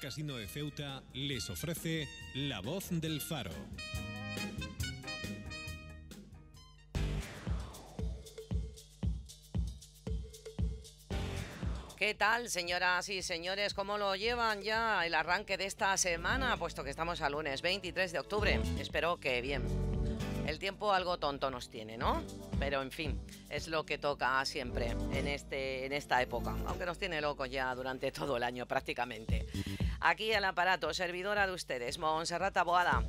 Casino de Ceuta les ofrece La Voz del Faro. ¿Qué tal, señoras y señores? ¿Cómo lo llevan ya el arranque de esta semana? Puesto que estamos a lunes 23 de octubre. Espero que bien. El tiempo algo tonto nos tiene, ¿no? Pero en fin, es lo que toca siempre en, este, en esta época, aunque nos tiene locos ya durante todo el año prácticamente. Aquí al aparato, servidora de ustedes, Monserrat Aboada.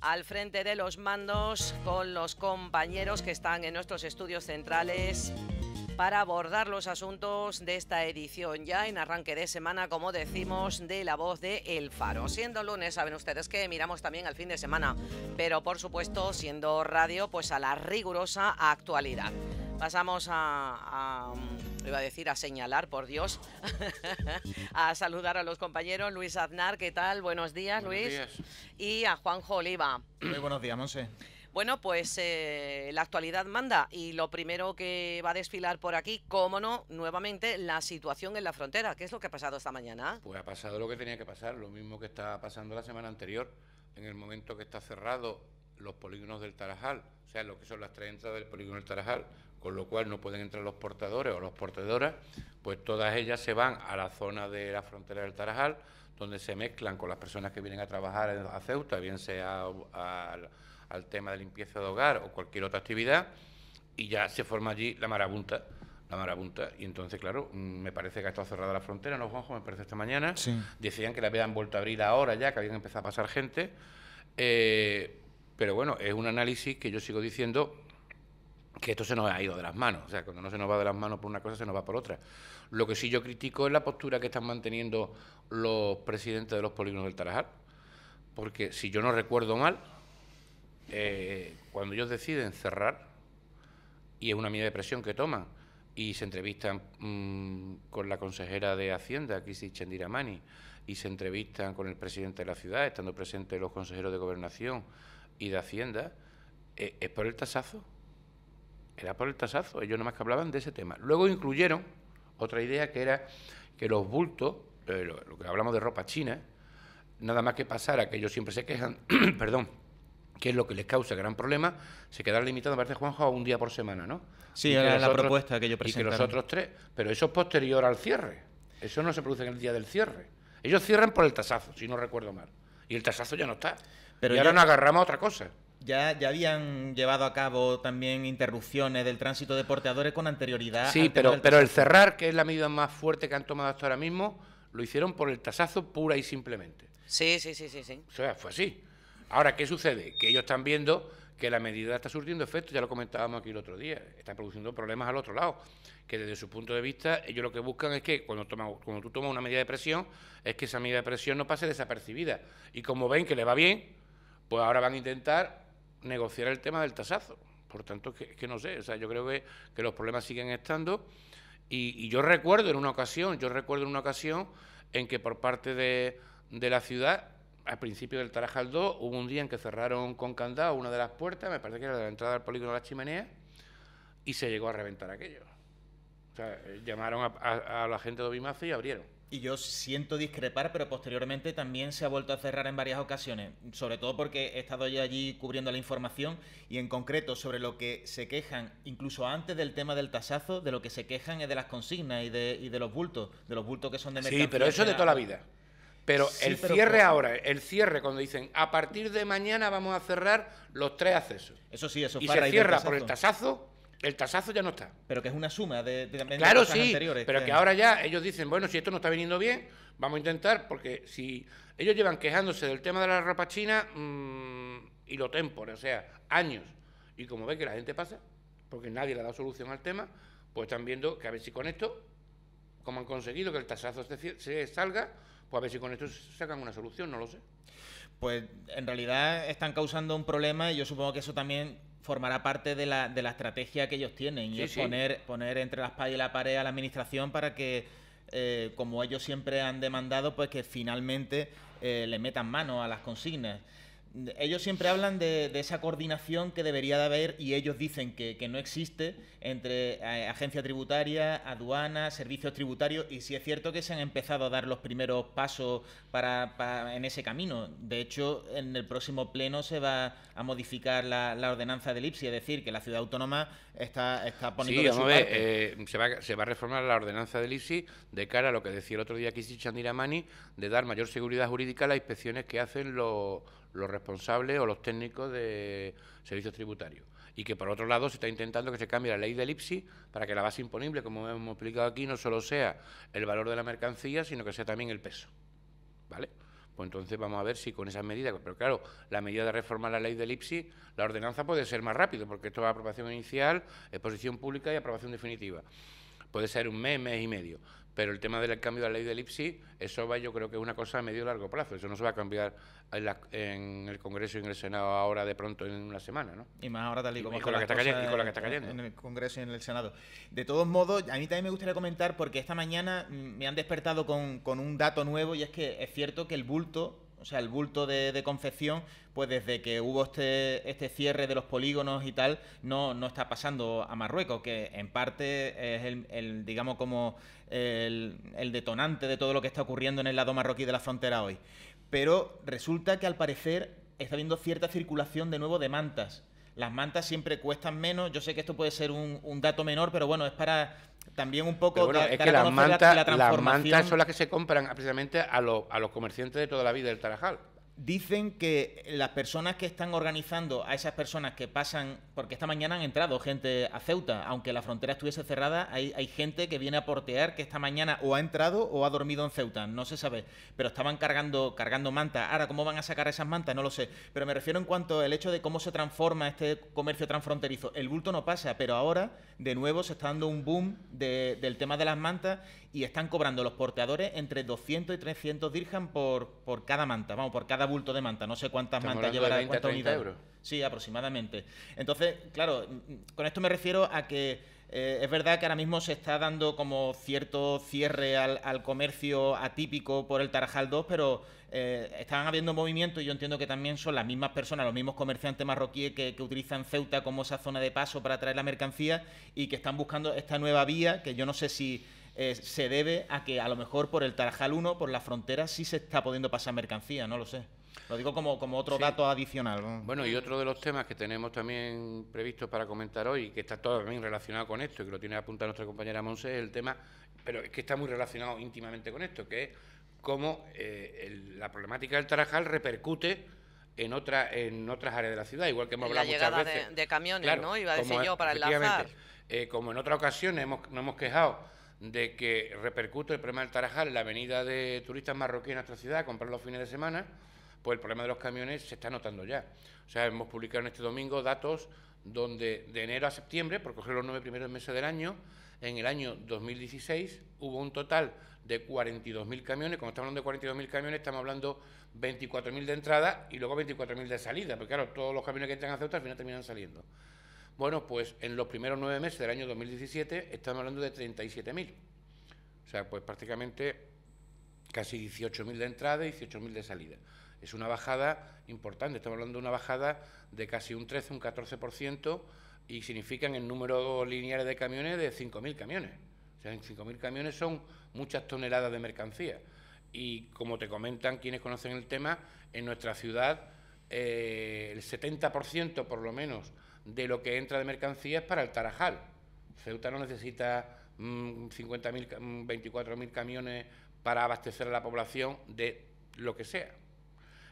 al frente de los mandos con los compañeros que están en nuestros estudios centrales para abordar los asuntos de esta edición ya en arranque de semana, como decimos, de la voz de El Faro. Siendo lunes, saben ustedes que miramos también al fin de semana, pero por supuesto, siendo radio, pues a la rigurosa actualidad. Pasamos a iba a decir, a señalar, por Dios, a saludar a los compañeros. Luis Aznar, ¿qué tal? Buenos días, Luis. Y a Juanjo Oliva. Muy buenos días, Monse. Bueno, pues eh, la actualidad manda y lo primero que va a desfilar por aquí, cómo no, nuevamente la situación en la frontera. ¿Qué es lo que ha pasado esta mañana? Pues ha pasado lo que tenía que pasar, lo mismo que estaba pasando la semana anterior, en el momento que está cerrado los polígonos del Tarajal, o sea, lo que son las tres entradas del polígono del Tarajal, con lo cual no pueden entrar los portadores o las portadoras, pues todas ellas se van a la zona de la frontera del Tarajal, donde se mezclan con las personas que vienen a trabajar en Ceuta, bien sea al tema de limpieza de hogar o cualquier otra actividad, y ya se forma allí la marabunta. La marabunta. Y entonces, claro, mm, me parece que ha estado cerrada la frontera, ¿no, Juanjo? Me parece esta mañana. Decían que la habían vuelto a abrir ahora ya, que habían empezado a pasar gente. Eh, pero bueno, es un análisis que yo sigo diciendo que esto se nos ha ido de las manos. O sea, cuando no se nos va de las manos por una cosa, se nos va por otra. Lo que sí yo critico es la postura que están manteniendo los presidentes de los polígonos del Tarajal. Porque si yo no recuerdo mal, eh, cuando ellos deciden cerrar, y es una medida de presión que toman, y se entrevistan mm, con la consejera de Hacienda, Kisi Chendiramani, y se entrevistan con el presidente de la ciudad, estando presentes los consejeros de Gobernación y de Hacienda, eh, es por el tasazo era por el tasazo, ellos nomás que hablaban de ese tema. Luego incluyeron otra idea que era que los bultos, eh, lo, que hablamos de ropa china, nada más que pasara, que ellos siempre se quejan, perdón, que es lo que les causa gran problema, se quedaron limitados, ver de Juanjo, a un día por semana, ¿no? Sí, era la propuesta que ellos presentaron. Y que los otros tres, pero eso es posterior al cierre, eso no se produce en el día del cierre. Ellos cierran por el tasazo, si no recuerdo mal, y el tasazo ya no está. Pero y ahora nos agarramos a otra cosa ya, habían llevado a cabo también interrupciones del tránsito de porteadores con anterioridad. Sí, pero, pero el cerrar, que es la medida más fuerte que han tomado hasta ahora mismo, lo hicieron por el tasazo pura y simplemente. Sí, sí, sí, sí, sí. O sea, fue así. Ahora, ¿qué sucede? Que ellos están viendo que la medida está surtiendo efecto, ya lo comentábamos aquí el otro día, están produciendo problemas al otro lado, que desde su punto de vista ellos lo que buscan es que cuando, toma, cuando tú tomas una medida de presión, es que esa medida de presión no pase desapercibida. Y como ven que le va bien, pues ahora van a intentar negociar el tema del tasazo. Por tanto, que, que no sé, o sea, yo creo que, los problemas siguen estando. Y, yo recuerdo en una ocasión, yo recuerdo en una ocasión en que por parte de, la ciudad, al principio del Tarajaldó, hubo un día en que cerraron con candado una de las puertas, me parece que era la entrada del polígono de las chimeneas, y se llegó a reventar aquello. O sea, eh, llamaron a, la gente de Obimace y abrieron y yo siento discrepar, pero posteriormente también se ha vuelto a cerrar en varias ocasiones, sobre todo porque he estado yo allí cubriendo la información y en concreto sobre lo que se quejan, incluso antes del tema del tasazo, de lo que se quejan es de las consignas y de, los bultos, de los bultos que son de mercancía. Sí, pero eso de toda la vida. Pero el cierre ahora, el cierre cuando dicen a partir de mañana vamos a cerrar los tres accesos. Eso sí, eso Y se cierra por el tasazo el tasazo ya no está. Pero que es una suma de, de, claro, sí, anteriores. Pero que ahora ya ellos dicen, bueno, si esto no está viniendo bien, vamos a intentar, porque si ellos llevan quejándose del tema de la rapa china mm, y lo tempo, o sea, años. Y como ve que la gente pasa, porque nadie le ha dado solución al tema, pues están viendo que a ver si con esto, como han conseguido que el tasazo se, se salga, pues a ver si con esto sacan una solución, no lo sé. Pues en realidad están causando un problema y yo supongo que eso también formará parte de la, de la estrategia que ellos tienen y es poner, poner entre la espalda y la pared a la administración para que, eh, como ellos siempre han demandado, pues que finalmente eh, le metan mano a las consignas. Ellos siempre hablan de, esa coordinación que debería de haber y ellos dicen que, no existe entre eh, agencia tributaria, aduana, servicios tributarios y si es cierto que se han empezado a dar los primeros pasos para, en ese camino. De hecho, en el próximo pleno se va a modificar la, ordenanza del Ipsi, es decir, que la ciudad autónoma está, está poniendo... Sí, de eh, se, va, se, va, a reformar la ordenanza del Ipsi de cara a lo que decía el otro día Kisichandira de dar mayor seguridad jurídica a las inspecciones que hacen los los responsables o los técnicos de servicios tributarios. Y que por otro lado se está intentando que se cambie la ley de elipsis para que la base imponible, como hemos explicado aquí, no solo sea el valor de la mercancía, sino que sea también el peso. ¿Vale? Pues entonces vamos a ver si con esas medidas, pero claro, la medida de reformar la ley de elipsis, la ordenanza puede ser más rápido, porque esto es aprobación inicial, exposición pública y aprobación definitiva puede ser un mes, mes y medio. Pero el tema del cambio de la ley de elipsis, eso va, yo creo que es una cosa a medio y largo plazo. Eso no se va a cambiar en, el Congreso y en el Senado ahora de pronto en una semana, ¿no? Y más ahora tal y como... con, la que está cayendo, con la que está cayendo. En el Congreso y en el Senado. De todos modos, a mí también me gustaría comentar, porque esta mañana mm, me han despertado con, con un dato nuevo, y es que es cierto que el bulto o sea, el bulto de, confección, pues desde que hubo este, este cierre de los polígonos y tal, no, no está pasando a Marruecos, que en parte es el, digamos, como el, el, detonante de todo lo que está ocurriendo en el lado marroquí de la frontera hoy. Pero resulta que al parecer está habiendo cierta circulación de nuevo de mantas las mantas siempre cuestan menos. Yo sé que esto puede ser un, dato menor, pero bueno, es para también un poco... Bueno, es que las mantas, las mantas son las que se compran precisamente a los comerciantes de toda la vida del Tarajal dicen que las personas que están organizando a esas personas que pasan, porque esta mañana han entrado gente a Ceuta, aunque la frontera estuviese cerrada, hay, gente que viene a portear que esta mañana o ha entrado o ha dormido en Ceuta, no se sabe, pero estaban cargando, cargando mantas. Ahora, ¿cómo van a sacar esas mantas? No lo sé, pero me refiero en cuanto al hecho de cómo se transforma este comercio transfronterizo. El bulto no pasa, pero ahora, de nuevo, se está dando un boom del tema de las mantas y están cobrando los porteadores entre 200 y 300 dirham por, por cada manta, vamos, por cada bulto de manta. No sé cuántas mantas llevará, cuántas unidad. Sí, aproximadamente. Entonces, claro, mm, mm, con esto me refiero a que eh, es verdad que ahora mismo se está dando como cierto cierre al, comercio atípico por el Tarajal 2, pero eh, están habiendo movimientos y yo entiendo que también son las mismas personas, los mismos comerciantes marroquíes que, que, utilizan Ceuta como esa zona de paso para traer la mercancía y que están buscando esta nueva vía, que yo no sé si eh, se debe a que a lo mejor por el Tarajal 1, por la frontera, sí se está pudiendo pasar mercancía, no lo sé. Lo digo como, como otro dato adicional. Bueno, y otro de los temas que tenemos también previstos para comentar hoy, que está todo también relacionado con esto, y que lo tiene apuntado nuestra compañera Monse, es el tema, pero es que está muy relacionado íntimamente con esto, que es cómo eh, la problemática del Tarajal repercute en otra en otras áreas de la ciudad, igual que hemos hablado muchas veces. De, de camiones, ¿no? Iba a para enlazar. Eh, como en otras ocasiones hemos, nos hemos quejado de que repercute el problema del Tarajal, la avenida de turistas marroquíes en nuestra ciudad, a comprar los fines de semana, pues el problema de los camiones se está notando ya. O sea, hemos publicado en este domingo datos donde de enero a septiembre, por coger los nueve primeros meses del año, en el año 2016 hubo un total de 42.000 camiones. Como estamos hablando de 42.000 camiones, estamos hablando 24.000 de entrada y luego 24.000 de salida, porque claro, todos los camiones que entran a Ceuta al final terminan saliendo. Bueno, pues en los primeros nueve meses del año 2017 estamos hablando de 37.000. O sea, pues prácticamente casi 18.000 de entrada y 18.000 de salida. Es una bajada importante, estamos hablando de una bajada de casi un 13, un 14% y significan en número lineal de camiones de 5.000 camiones. O sea, en 5.000 camiones son muchas toneladas de mercancía. Y como te comentan quienes conocen el tema, en nuestra ciudad eh, el 70% por lo menos de lo que entra de mercancías para el Tarajal. Ceuta no necesita 50.000, mm, 24.000 mm, camiones para abastecer a la población de lo que sea.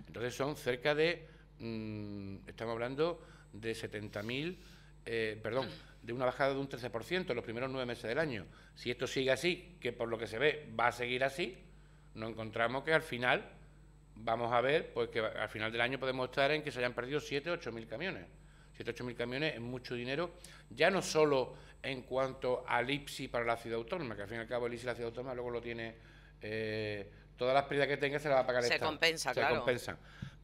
Entonces son cerca de, mm, estamos hablando de 70.000, eh, perdón, de una bajada de un 13% en los primeros nueve meses del año. Si esto sigue así, que por lo que se ve va a seguir así, nos encontramos que al final vamos a ver, pues que al final del año podemos estar en que se hayan perdido 7 o 8.000 camiones. 108.000 camiones es mucho dinero, ya no solo en cuanto al IPSI para la ciudad autónoma, que al fin y al cabo el IPSI la ciudad autónoma luego lo tiene, eh, todas las pérdidas que tenga se las va a pagar el se Compensa, se compensan.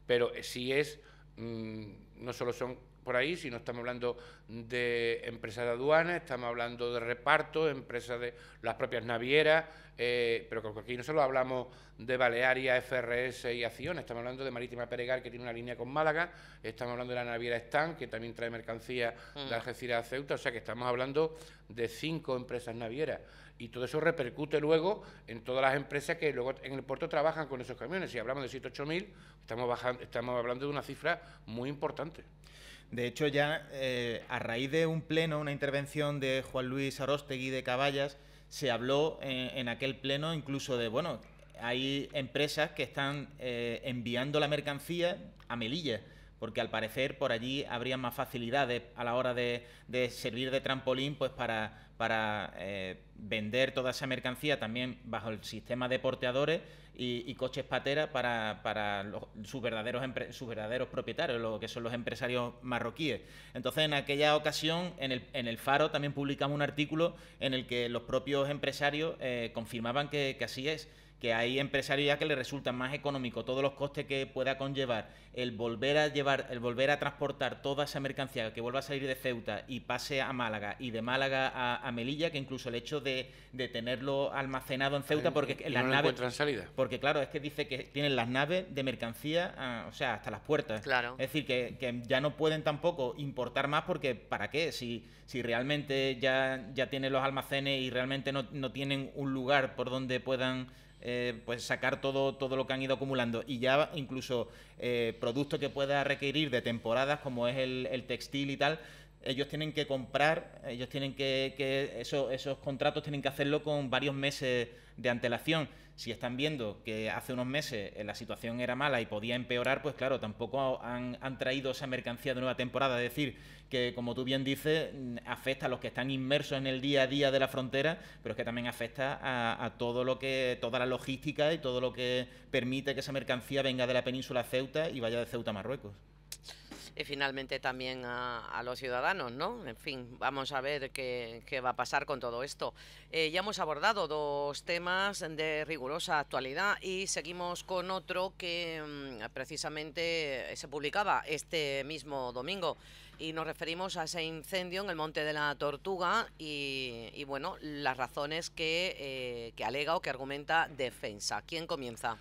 Pero eh, si es, mm, no solo son por ahí, no estamos hablando de empresas de aduanas, estamos hablando de reparto, empresas de las propias navieras, eh, pero aquí no solo hablamos de Balearia, FRS y Acción, estamos hablando de Marítima Peregar, que tiene una línea con Málaga, estamos hablando de la naviera Stan, que también trae mercancía de mm. Algeciras a Ceuta, o sea que estamos hablando de cinco empresas navieras. Y todo eso repercute luego en todas las empresas que luego en el puerto trabajan con esos camiones. Si hablamos de 7.000, 8.000, estamos, estamos hablando de una cifra muy importante. De hecho, ya eh, a raíz de un pleno, una intervención de Juan Luis Arostegui de Caballas, se habló en aquel pleno incluso de, bueno, hay empresas que están eh, enviando la mercancía a Melilla porque al parecer por allí habría más facilidades a la hora de, servir de trampolín pues para, eh, vender toda esa mercancía también bajo el sistema de porteadores y, coches patera para, sus, verdaderos sus verdaderos propietarios, lo que son los empresarios marroquíes. Entonces, en aquella ocasión, en el, Faro también publicamos un artículo en el que los propios empresarios eh, confirmaban que, que así es que hay empresarios ya que le resulta más económico todos los costes que pueda conllevar el volver a llevar, el volver a transportar toda esa mercancía que vuelva a salir de Ceuta y pase a Málaga y de Málaga a, Melilla, que incluso el hecho de, tenerlo almacenado en Ceuta, porque las naves. Porque claro, es que dice que tienen las naves de mercancía, ah, o sea, hasta las puertas. Claro. Es decir, que, ya no pueden tampoco importar más porque ¿para qué? Si, si realmente ya, ya tienen los almacenes y realmente no, no tienen un lugar por donde puedan eh, pues sacar todo, lo que han ido acumulando y ya incluso eh, productos que pueda requerir de temporadas como es el, textil y tal, ellos tienen que comprar, ellos tienen que, esos contratos tienen que hacerlo con varios meses de antelación. Si están viendo que hace unos meses eh, la situación era mala y podía empeorar, pues claro, tampoco han, han traído esa mercancía de nueva temporada. Es decir, que, como tú bien dices, afecta a los que están inmersos en el día a día de la frontera, pero es que también afecta a, todo lo que, toda la logística y todo lo que permite que esa mercancía venga de la península Ceuta y vaya de Ceuta a Marruecos y finalmente también a, los ciudadanos, ¿no? En fin, vamos a ver qué, va a pasar con todo esto. Eh, ya hemos abordado dos temas de rigurosa actualidad y seguimos con otro que mm, precisamente se publicaba este mismo domingo y nos referimos a ese incendio en el Monte de la Tortuga y, bueno, las razones eh, que, alega o que argumenta defensa. ¿Quién comienza?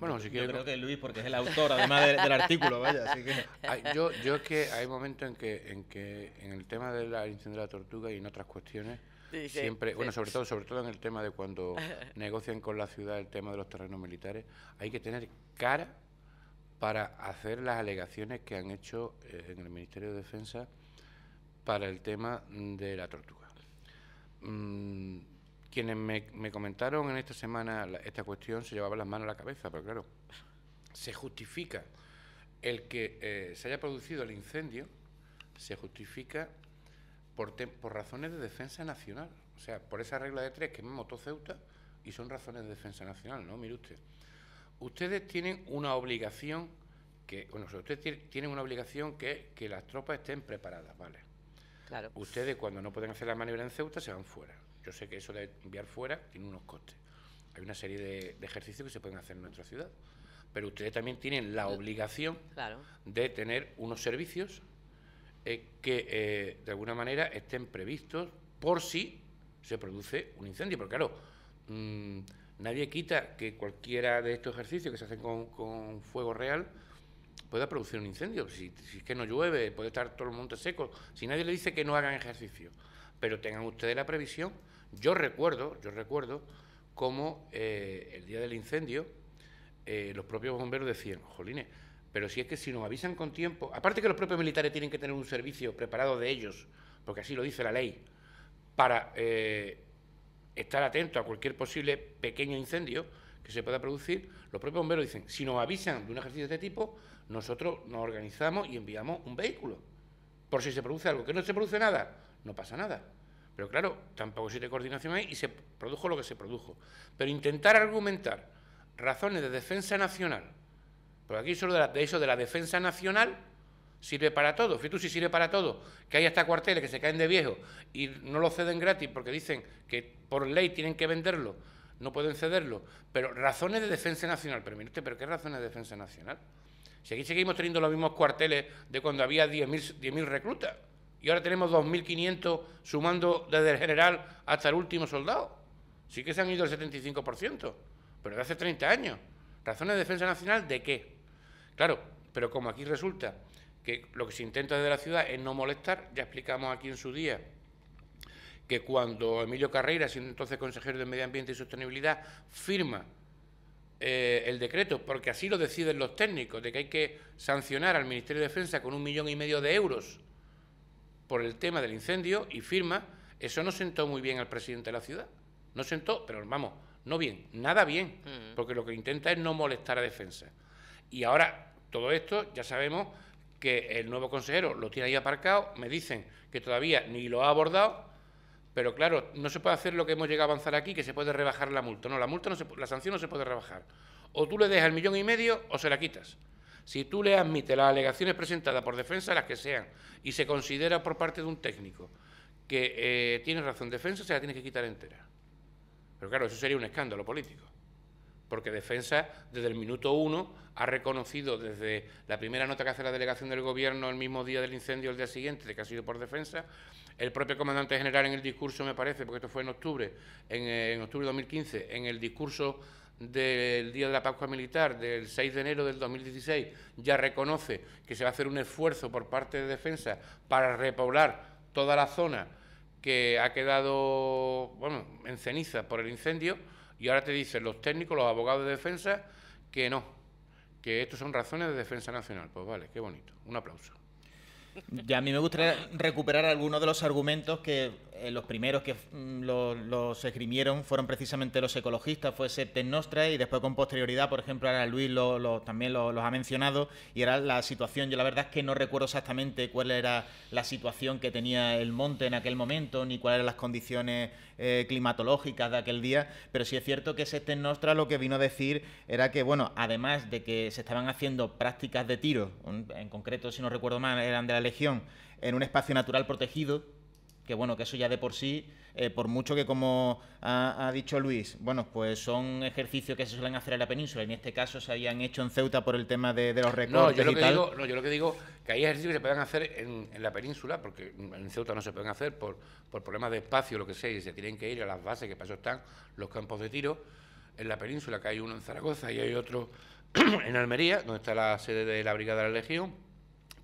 Bueno, Yo creo que Luis, porque es el autor además del artículo, vaya. Así que... yo, yo es que hay momentos en que, en que en el tema del incendio de la tortuga y en otras cuestiones, siempre, bueno, sobre todo, sobre todo en el tema de cuando negocian con la ciudad el tema de los terrenos militares, hay que tener cara para hacer las alegaciones que han hecho eh, en el Ministerio de Defensa para el tema de la tortuga. Mm, quienes me, comentaron en esta semana esta cuestión se llevaban las manos a la cabeza, pero claro, se justifica el que eh, se haya producido el incendio, se justifica por, por, razones de defensa nacional, o sea, por esa regla de tres que me motoceuta y son razones de defensa nacional, ¿no? Mire usted ustedes tienen una obligación que, bueno, ustedes tienen una obligación que que las tropas estén preparadas, ¿vale? Claro. Ustedes cuando no pueden hacer la maniobra en Ceuta se van fuera. Yo sé que eso de enviar fuera tiene unos costes. Hay una serie de, ejercicios que se pueden hacer en nuestra ciudad. Pero ustedes también tienen la obligación de tener unos servicios eh, que eh, de alguna manera estén previstos por si se produce un incendio. Porque claro, mm, Nadie quita que cualquiera de estos ejercicios que se hacen con, fuego real pueda producir un incendio. Si, es que no llueve, puede estar todo el monte seco. Si nadie le dice que no hagan ejercicio, pero tengan ustedes la previsión. Yo recuerdo, yo recuerdo cómo eh, el día del incendio eh, los propios bomberos decían, jolines, pero si es que si nos avisan con tiempo, aparte que los propios militares tienen que tener un servicio preparado de ellos, porque así lo dice la ley, para eh, estar atento a cualquier posible pequeño incendio que se pueda producir, los propios bomberos dicen, si nos avisan de un ejercicio de este tipo, nosotros nos organizamos y enviamos un vehículo. Por si se produce algo, que no se produce nada, no pasa nada. Pero claro, tampoco existe coordinación ahí y se produjo lo que se produjo. Pero intentar argumentar razones de defensa nacional, porque aquí solo de eso de la defensa nacional sirve para todo. tú si sirve para todo, que hay hasta cuarteles que se caen de viejo y no lo ceden gratis porque dicen que por ley tienen que venderlo, no pueden cederlo. Pero razones de defensa nacional, permítete, pero ¿qué razones de defensa nacional? Si aquí seguimos teniendo los mismos cuarteles de cuando había 10.000 reclutas y ahora tenemos 2.500 sumando desde el general hasta el último soldado. Sí que se han ido el 75%, pero de hace 30 años. ¿Razones de defensa nacional de qué? Claro, pero como aquí resulta que lo que se intenta desde la ciudad es no molestar, ya explicamos aquí en su día que cuando Emilio Carreira, siendo entonces consejero de Medio Ambiente y Sostenibilidad, firma eh, el decreto, porque así lo deciden los técnicos, de que hay que sancionar al Ministerio de Defensa con un millón y medio de euros por el tema del incendio y firma, eso no sentó muy bien al presidente de la ciudad. No sentó, pero vamos, no bien, nada bien, mm. porque lo que intenta es no molestar a defensa. Y ahora todo esto ya sabemos que el nuevo consejero lo tiene ahí aparcado, me dicen que todavía ni lo ha abordado, pero claro, no se puede hacer lo que hemos llegado a avanzar aquí, que se puede rebajar la multa. No, la multa no se, la sanción no se puede rebajar. O tú le dejas el millón y medio o se la quitas. Si tú le admites las alegaciones presentadas por defensa, las que sean, y se considera por parte de un técnico que eh, tiene razón defensa, se la tiene que quitar entera. Pero claro, eso sería un escándalo político porque Defensa desde el minuto uno ha reconocido desde la primera nota que hace la delegación del Gobierno el mismo día del incendio, el día siguiente, que ha sido por Defensa. El propio comandante general en el discurso, me parece, porque esto fue en octubre, en, eh, octubre de 2015, en el discurso del Día de la Pascua Militar del 6 de enero del 2016, ya reconoce que se va a hacer un esfuerzo por parte de Defensa para repoblar toda la zona que ha quedado bueno, en ceniza por el incendio y ahora te dicen los técnicos, los abogados de defensa, que no, que esto son razones de defensa nacional. Pues vale, qué bonito. Un aplauso. Ya a mí me gustaría recuperar algunos de los argumentos que eh, los primeros que mm, los esgrimieron fueron precisamente los ecologistas, fue Septen Nostra y después con posterioridad, por ejemplo, ahora Luis lo, también los ha mencionado y era la situación, yo la verdad es que no recuerdo exactamente cuál era la situación que tenía el monte en aquel momento, ni cuáles eran las condiciones eh, climatológicas de aquel día, pero sí es cierto que Septen Nostra lo que vino a decir era que, bueno, además de que se estaban haciendo prácticas de tiro, en concreto, si no recuerdo mal, eran de la Legión, en un espacio natural protegido, que bueno, que eso ya de por sí, eh, por mucho que como ha, dicho Luis, bueno, pues son ejercicios que se suelen hacer en la península, en este caso se habían hecho en Ceuta por el tema de, los recortes no, yo lo que Digo, no, yo lo que digo que hay ejercicios que se pueden hacer en, la península, porque en Ceuta no se pueden hacer por, por problemas de espacio, lo que sea, y se tienen que ir a las bases, que para eso están los campos de tiro, en la península, que hay uno en Zaragoza y hay otro en Almería, donde está la sede de la Brigada de la Legión,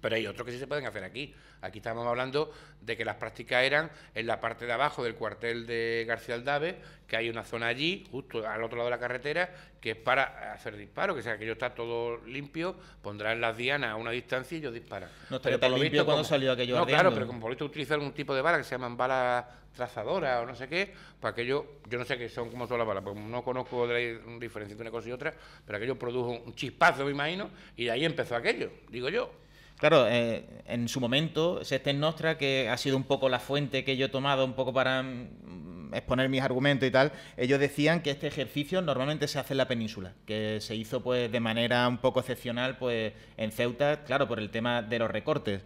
pero hay otros que sí se pueden hacer aquí. Aquí estamos hablando de que las prácticas eran en la parte de abajo del cuartel de García Aldave, que hay una zona allí, justo al otro lado de la carretera, que es para hacer disparos, que sea que está todo limpio, pondrán las dianas a una distancia y ellos disparan. No estaría tan limpio cuando salió aquello No, claro, pero como por esto utilizar un tipo de bala que se llaman balas trazadoras o no sé qué, para pues aquello, yo no sé qué son, cómo son las balas, porque no conozco de la diferencia entre una cosa y otra, pero aquello produjo un chispazo, me imagino, y de ahí empezó aquello, digo yo. Claro, eh, en su momento, Sesten Nostra, que ha sido un poco la fuente que yo he tomado un poco para mm, exponer mis argumentos y tal, ellos decían que este ejercicio normalmente se hace en la península, que se hizo pues de manera un poco excepcional pues en Ceuta, claro, por el tema de los recortes.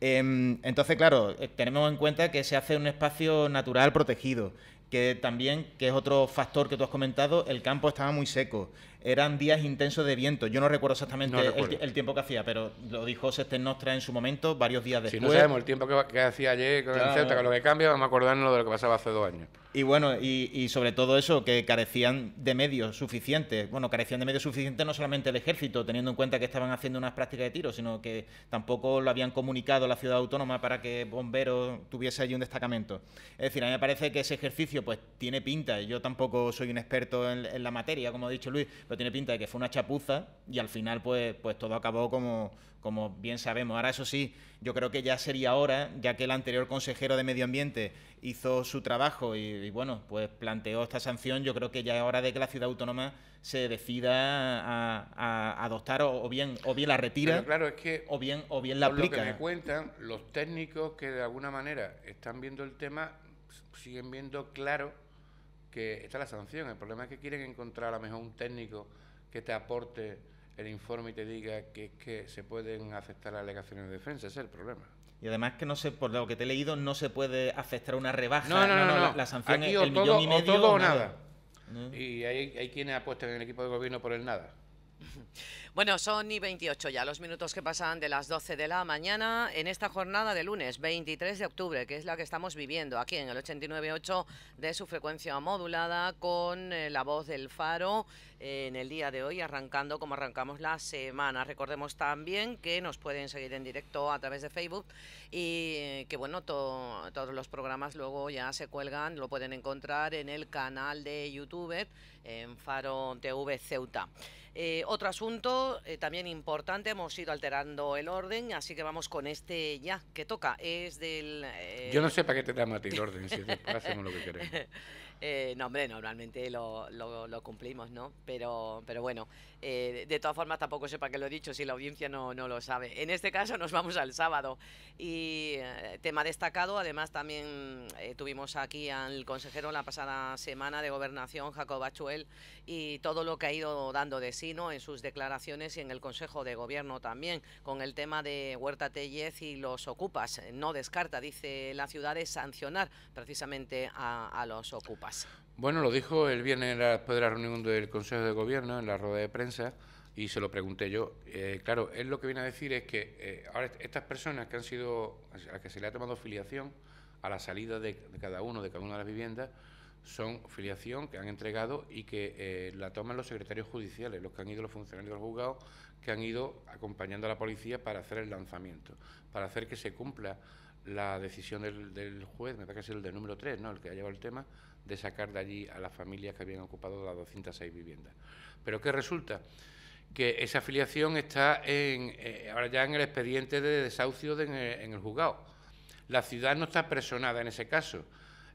Em, entonces, claro, eh, tenemos en cuenta que se hace un espacio natural protegido, que también, que es otro factor que tú has comentado, el campo estaba muy seco eran días intensos de viento. Yo no recuerdo exactamente El, tiempo que hacía, pero lo dijo Sester Nostra en su momento, varios días después. Si no sabemos el tiempo que, hacía ayer con lo que cambia, vamos a acordarnos de lo que pasaba hace dos años. Y bueno, y, sobre todo eso, que carecían de medios suficientes. Bueno, carecían de medios suficientes no solamente el ejército, teniendo en cuenta que estaban haciendo unas prácticas de tiro, sino que tampoco lo habían comunicado a la ciudad autónoma para que bomberos tuviese allí un destacamento. Es decir, a mí me parece que ese ejercicio pues tiene pinta. Yo tampoco soy un experto en, la materia, como ha dicho Luis, tiene pinta de que fue una chapuza y al final pues, pues todo acabó como, como bien sabemos. Ahora eso sí, yo creo que ya sería hora, ya que el anterior consejero de Medio Ambiente hizo su trabajo y, bueno, pues planteó esta sanción, yo creo que ya es hora de que la ciudad autónoma se decida a, adoptar o, bien o bien la retira claro, es que, o bien o bien la aplica. Lo que me cuentan los técnicos que de alguna manera están viendo el tema siguen viendo claro que está la sanción. El problema es que quieren encontrar a lo mejor un técnico que te aporte el informe y te diga que, es que se pueden aceptar las alegaciones de defensa. Ese es el problema. Y además que no sé, por lo que te he leído, no se puede aceptar una rebaja. No, no, no. La, sanción es el millón y medio. todo o nada. ¿Eh? Y hay, hay quienes apuestan en el equipo de gobierno por el nada. Bueno, son y 28 ya los minutos que pasan de las 12 de la mañana en esta jornada de lunes 23 de octubre, que es la que estamos viviendo aquí en el 89.8 de su frecuencia modulada con eh, la voz del faro eh, en el día de hoy, arrancando como arrancamos la semana. Recordemos también que nos pueden seguir en directo a través de Facebook y eh, que bueno, todos los programas luego ya se cuelgan, lo pueden encontrar en el canal de YouTube en Faro TV Ceuta. otro asunto eh, también importante, hemos ido alterando el orden, así que vamos con este ya que toca. Es del. Yo no sé eh, para qué te da Mati el orden, si te, lo que queremos. Eh, no, hombre, normalmente lo, cumplimos, ¿no? Pero, pero bueno, eh, de todas formas tampoco sepa que lo he dicho si la audiencia no, no lo sabe. En este caso nos vamos al sábado. Y eh, tema destacado, además también tuvimos aquí al consejero la pasada semana de Gobernación, Jacob Achuel, y todo lo que ha ido dando de sí, ¿no? En sus declaraciones y en el Consejo de Gobierno también, con el tema de Huerta Tellez y los ocupas. No descarta, dice la ciudad, es sancionar precisamente a los ocupas. Bueno, lo dijo el viernes después de la reunión del Consejo de Gobierno, en la rueda de prensa, y se lo pregunté yo. Eh, claro, él lo que viene a decir es que eh, ahora estas personas que han sido, a las que se le ha tomado filiación a la salida de, cada uno, de cada una de las viviendas, son filiación que han entregado y que eh, la toman los secretarios judiciales, los que han ido los funcionarios del juzgado, que han ido acompañando a la policía para hacer el lanzamiento, para hacer que se cumpla la decisión del, juez, me parece que es el del número 3, ¿no? el que ha llevado el tema, de sacar de allí a las familias que habían ocupado las 206 viviendas. Pero ¿qué resulta? Que esa afiliación está en, eh, ahora ya en el expediente de desahucio en, el, juzgado. La ciudad no está presionada en ese caso.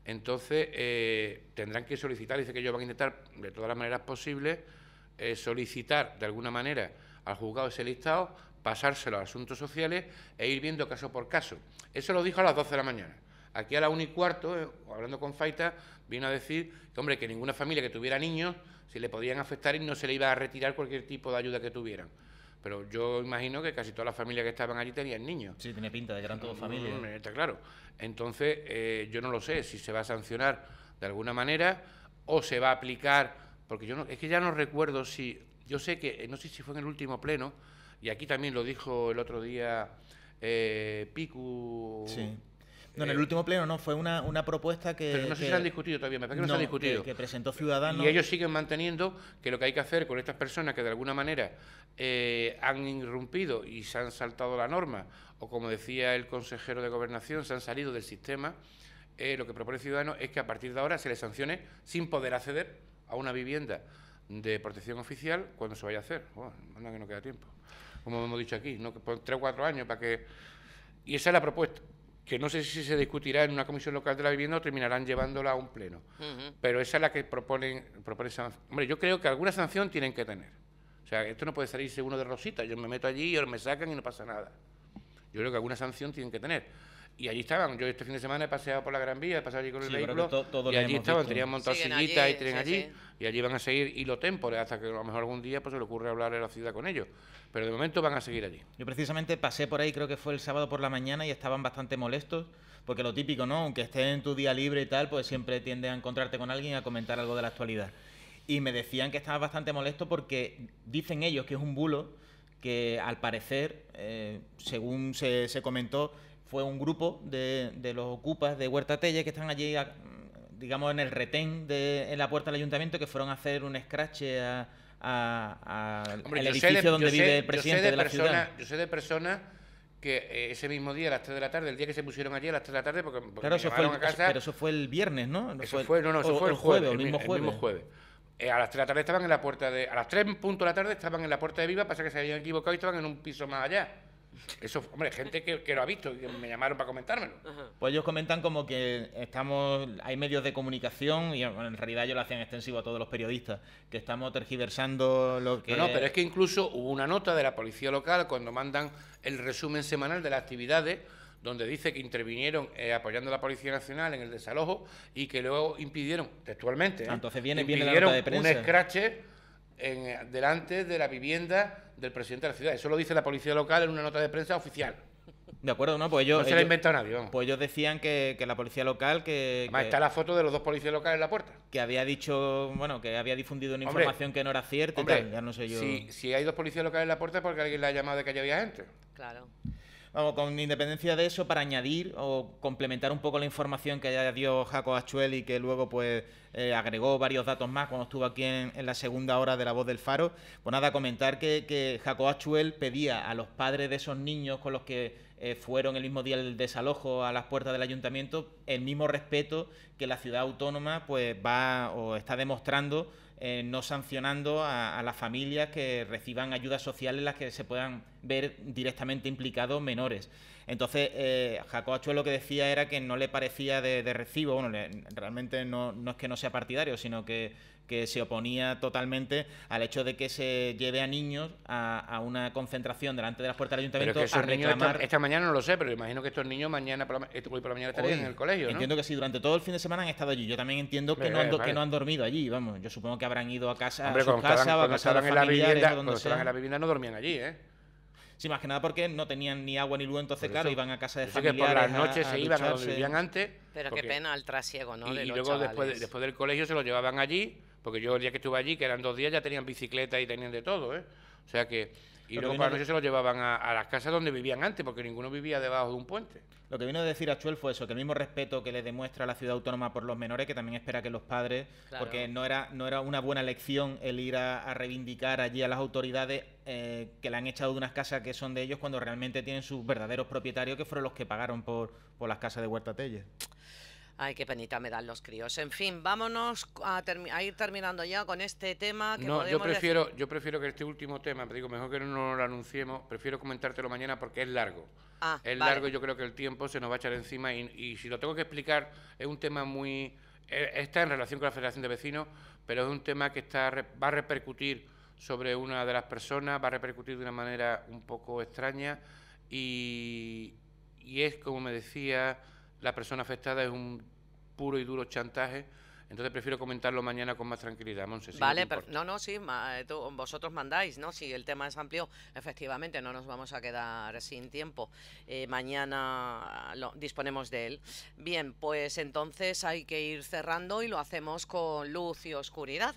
Entonces, eh, tendrán que solicitar, dice que ellos van a intentar de todas las maneras posibles eh, solicitar de alguna manera al juzgado ese listado, pasárselo a asuntos sociales e ir viendo caso por caso. Eso lo dijo a las 12 de la mañana. Aquí a la 1 y cuarto, eh, hablando con Faita, vino a decir que, hombre, que ninguna familia que tuviera niños se le podían afectar y no se le iba a retirar cualquier tipo de ayuda que tuvieran. Pero yo imagino que casi todas las familias que estaban allí tenían niños. Sí, tiene pinta de que eran todas mm, familias. Está claro. Entonces, eh, yo no lo sé si se va a sancionar de alguna manera o se va a aplicar, porque yo no, es que ya no recuerdo si, yo sé que, eh, no sé si fue en el último pleno, y aquí también lo dijo el otro día eh, Picu, sí. No, en el eh, último pleno no, fue una, propuesta que... Pero no sé se han discutido todavía, me parece que no, se han discutido. Que, presentó Ciudadanos... Y ellos siguen manteniendo que lo que hay que hacer con estas personas que de alguna manera eh, han irrumpido y se han saltado la norma, o como decía el consejero de Gobernación, se han salido del sistema, eh, lo que propone Ciudadanos es que a partir de ahora se les sancione sin poder acceder a una vivienda de protección oficial cuando se vaya a hacer. Bueno, que no queda tiempo. Como hemos dicho aquí, ¿no? que por tres o cuatro años para que... Y esa es la propuesta que no sé si se discutirá en una comisión local de la vivienda o terminarán llevándola a un pleno. Pero esa es la que proponen, proponen Hombre, yo creo que alguna sanción tienen que tener. O sea, esto no puede salirse uno de rosita. Yo me meto allí y me sacan y no pasa nada. Yo creo que alguna sanción tienen que tener y allí estaban. Yo este fin de semana he paseado por la Gran Vía, he pasado allí con el vehículo. y allí estaban, tenían montado sillitas y tren allí. Y allí van a seguir hilo tempore hasta que a lo mejor algún día pues, se le ocurre hablar en la ciudad con ellos. Pero de momento van a seguir allí. Yo precisamente pasé por ahí, creo que fue el sábado por la mañana, y estaban bastante molestos. Porque lo típico, ¿no? Aunque estés en tu día libre y tal, pues siempre tiende a encontrarte con alguien y a comentar algo de la actualidad. Y me decían que estaba bastante molesto porque dicen ellos que es un bulo que al parecer, eh, según se, se comentó, fue un grupo de, los ocupas de Huerta Telle que están allí, digamos, en el retén de en la puerta del ayuntamiento, que fueron a hacer un scratch a, a, edificio donde vive el presidente de, la ciudad. Yo sé de personas que eh, ese mismo día a las 3 de la tarde, el día que se pusieron allí a las 3 de la tarde, porque, porque claro, eso a casa, Pero eso fue el viernes, ¿no? eso fue, el, fue el jueves, el, mismo jueves. Eh, a las 3 de la tarde estaban en la puerta de. A las tres punto de la tarde estaban en la puerta de Viva, pasa que se habían equivocado y estaban en un piso más allá. Eso, hombre, gente que, lo ha visto y que me llamaron para comentármelo. Pues ellos comentan como que estamos, hay medios de comunicación y en realidad ellos lo hacían extensivo a todos los periodistas, que estamos tergiversando lo que... No, pero es que incluso hubo una nota de la policía local cuando mandan el resumen semanal de las actividades donde dice que intervinieron eh, apoyando a la Policía Nacional en el desalojo y que luego impidieron, textualmente, ¿eh? ah, Entonces viene, viene la nota de prensa. un escrache eh, delante de la vivienda del presidente de la ciudad. Eso lo dice la policía local en una nota de prensa oficial. De acuerdo, ¿no? Pues ellos, no se la ha nadie, Pues ellos decían que, la policía local que, está la foto de los dos policías locales en la puerta. Que había dicho, bueno, que había difundido una información que no era cierta y no sé Si, si hay dos policías locales en la puerta es porque alguien le ha llamado de que haya había gente. Claro vamos, con independencia de eso, para añadir o complementar un poco la información que ya dio Jaco Achuel y que luego pues eh, agregó varios datos más cuando estuvo aquí en, la segunda hora de La Voz del Faro, pues nada, comentar que, Jaco Achuel pedía a los padres de esos niños con los que eh, fueron el mismo día el desalojo a las puertas del ayuntamiento, el mismo respeto que la ciudad autónoma pues va o está demostrando eh, no sancionando a, las familias que reciban ayudas sociales en las que se puedan ver directamente implicados menores. Entonces, eh, Jacob lo que decía era que no le parecía de, recibo, bueno, realmente no, no es que no sea partidario, sino que que se oponía totalmente al hecho de que se lleve a niños a, una concentración delante de las puertas del ayuntamiento a reclamar. Esta, mañana no lo sé, pero imagino que estos niños mañana este, mañana estarían en el colegio. Entiendo que sí, durante todo el fin de semana han estado allí. Yo también entiendo que, no, han, que no han dormido allí. Vamos, yo supongo que habrán ido a casa, a sus casas, a casa de la vivienda, donde estaban en la vivienda no dormían allí, ¿eh? Sí, más que nada porque no tenían ni agua ni luz, entonces, claro, iban a casa de familiares. que por las noches se iban a donde vivían antes. Pero qué pena al trasiego, ¿no? Y, luego después, después del colegio se lo llevaban allí porque yo el día que estuve allí, que eran dos días, ya tenían bicicleta y tenían de todo, ¿eh? O sea que... Y luego para se lo llevaban a, las casas donde vivían antes, porque ninguno vivía debajo de un puente. Lo que vino a decir Achuel fue eso, que el mismo respeto que le demuestra la ciudad autónoma por los menores, que también espera que los padres, porque no era, no era una buena lección el ir a, reivindicar allí a las autoridades eh, que le han echado de unas casas que son de ellos cuando realmente tienen sus verdaderos propietarios, que fueron los que pagaron por, por las casas de Huerta Telles. Ay, qué penita me dan los críos. En fin, vámonos a, ir terminando ya con este tema. Que no, yo prefiero, yo prefiero que este último tema, digo, mejor que no lo anunciemos, prefiero comentártelo mañana porque es largo. Ah, es largo, yo creo que el tiempo se nos va a echar encima y, si lo tengo que explicar, es un tema muy... E-, está en relación con la Federación de Vecinos, pero es un tema que está, va a repercutir sobre una de las personas, va a repercutir de una manera un poco extraña y es, como me decía la persona afectada es un puro y duro chantaje. Entonces prefiero comentarlo mañana con más tranquilidad, vale, pero, no, no, sí, eh, vosotros mandáis, ¿no? Si el tema es amplio, efectivamente, no nos vamos a quedar sin tiempo. Eh, mañana disponemos de él. Bien, pues entonces hay que ir cerrando y lo hacemos con luz y oscuridad.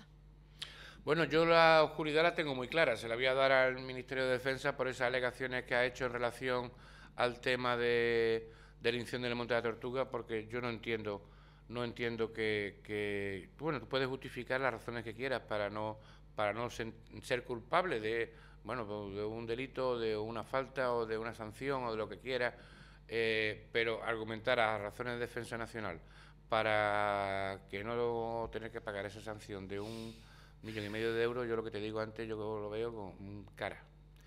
Bueno, yo la oscuridad la tengo muy clara. Se la voy a dar al Ministerio de Defensa por esas alegaciones que ha hecho en relación al tema de del incendio la Monte de la Tortuga porque yo no entiendo no entiendo que, bueno tú puedes justificar las razones que quieras para no para no ser culpable de bueno pues, de un delito de una falta o de una sanción o de lo que quieras eh, pero argumentar a razones de defensa nacional para que no tener que pagar esa sanción de un millón y medio de euros yo lo que te digo antes yo lo veo con cara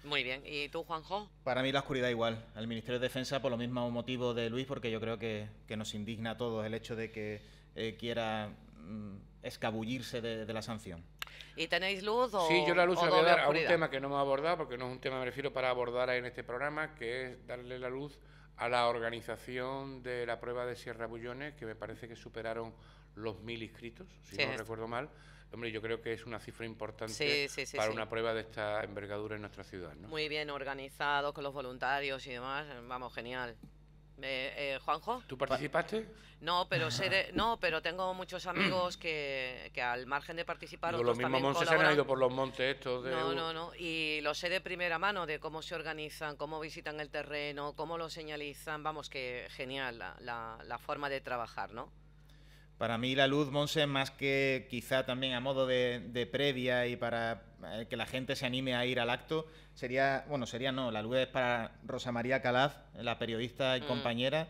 muy bien. ¿Y tú, Juanjo? Para mí la oscuridad igual. Al Ministerio de Defensa por lo mismo motivo de Luis, porque yo creo que, que nos indigna a todos el hecho de que eh, quiera mm, escabullirse de, la sanción. ¿Y tenéis luz Sí, yo la luz voy a dar a un tema que no hemos abordado, porque no es un tema, me refiero, para abordar en este programa, que es darle la luz a la organización de la prueba de Sierra Bullones, que me parece que superaron los mil inscritos, si no recuerdo mal Hombre, yo creo que es una cifra importante para una prueba de esta envergadura en nuestra ciudad. ¿no? Muy bien organizado, con los voluntarios y demás, vamos, genial. Eh, eh, Juanjo. ¿Tú participaste? No, pero no, pero tengo muchos amigos que, al margen de participar Los mismos han ido por los montes estos. No, no, no. Y lo sé de primera mano de cómo se organizan, cómo visitan el terreno, cómo lo señalizan. Vamos, que genial la forma de trabajar, ¿no? Para mí la luz, Monse, más que quizá también a modo de, previa y para eh, que la gente se anime a ir al acto, sería, bueno, sería no, la luz es para Rosa María Calaz, la periodista y mm. compañera,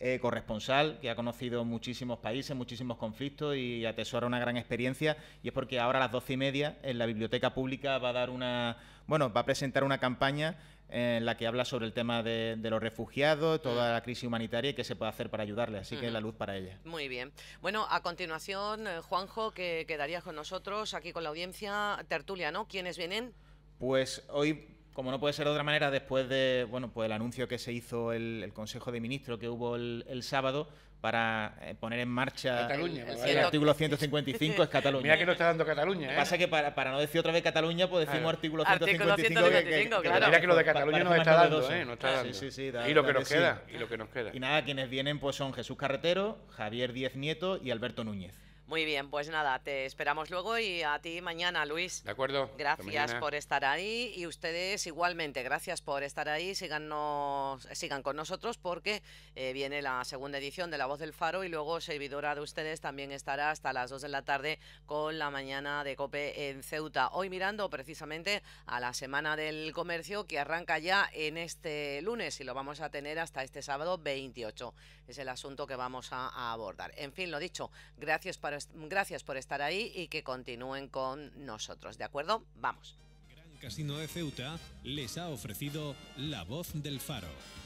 eh, corresponsal, que ha conocido muchísimos países, muchísimos conflictos y atesora una gran experiencia. Y es porque ahora a las doce y media en la biblioteca pública va a dar una, bueno, va a presentar una campaña en la que habla sobre el tema de, los refugiados, toda la crisis humanitaria y qué se puede hacer para ayudarle. Así que la luz para ella. Muy bien. Bueno, a continuación, eh, Juanjo, que quedarías con nosotros aquí con la audiencia, tertulia, ¿no? ¿Quiénes vienen? Pues hoy como no puede ser de otra manera, después de bueno, pues el anuncio que se hizo el, Consejo de Ministros que hubo el sábado, para eh, poner en marcha el, pues, artículo 155 es Cataluña. Mira que no está dando Cataluña. ¿eh? pasa que para, para, no decir otra vez Cataluña, pues decimos artículo 155. Artículo 155 que, claro. Mira que lo de Cataluña nos está ¿eh? dando, Sí, sí, sí, y lo que nos queda, y lo que nos queda. Y nada, quienes vienen pues son Jesús Carretero, Javier Diez Nieto y Alberto Núñez. Muy bien, pues nada, te esperamos luego y a ti mañana, Luis. De acuerdo. Gracias por estar ahí y ustedes igualmente, gracias por estar ahí. sigan con nosotros porque eh, viene la segunda edición de La Voz del Faro y luego servidora de ustedes también estará hasta las 2 de la tarde con la mañana de COPE en Ceuta. Hoy mirando precisamente a la Semana del Comercio que arranca ya en este lunes y lo vamos a tener hasta este sábado 28. Es el asunto que vamos a, abordar. En fin, lo dicho, gracias para gracias por estar ahí y que continúen con nosotros, ¿de acuerdo? Vamos. Gran Casino de Ceuta les ha ofrecido La Voz del Faro.